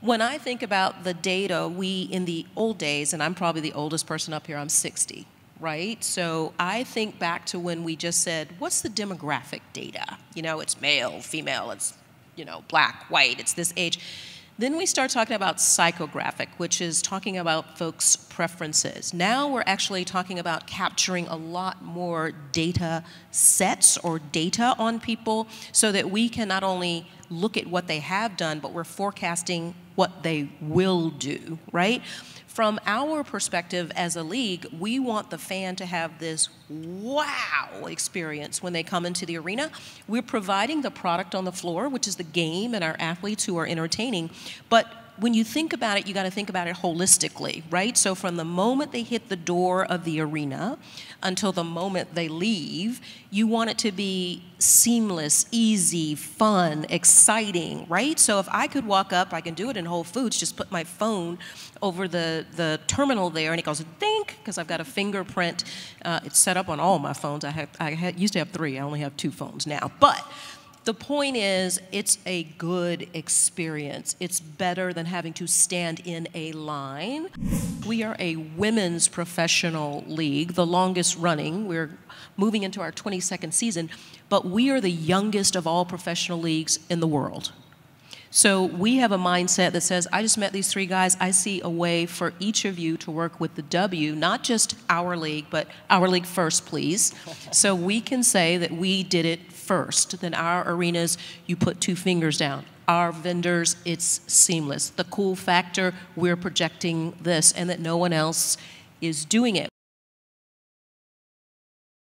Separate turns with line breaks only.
When I think about the data, we in the old days, and I'm probably the oldest person up here, I'm 60, right? So I think back to when we just said, what's the demographic data? You know, it's male, female, it's, you know, black, white, it's this age. Then we start talking about psychographic, which is talking about folks' preferences. Now we're actually talking about capturing a lot more data sets or data on people so that we can not only look at what they have done, but we're forecasting what they will do, right? From our perspective as a league, we want the fan to have this wow experience when they come into the arena. We're providing the product on the floor, which is the game and our athletes who are entertaining, but when you think about it, you got to think about it holistically, right? So from the moment they hit the door of the arena until the moment they leave, you want it to be seamless, easy, fun, exciting, right? So if I could walk up, I can do it in Whole Foods, just put my phone over the, the terminal there and it goes think, because I've got a fingerprint. Uh, it's set up on all my phones. I, have, I used to have three, I only have two phones now. But the point is, it's a good experience. It's better than having to stand in a line. We are a women's professional league, the longest running. We're moving into our 22nd season, but we are the youngest of all professional leagues in the world. So we have a mindset that says, I just met these three guys. I see a way for each of you to work with the W, not just our league, but our league first, please. so we can say that we did it first, then our arenas, you put two fingers down. Our vendors, it's seamless. The cool factor, we're projecting this, and that no one else is doing it.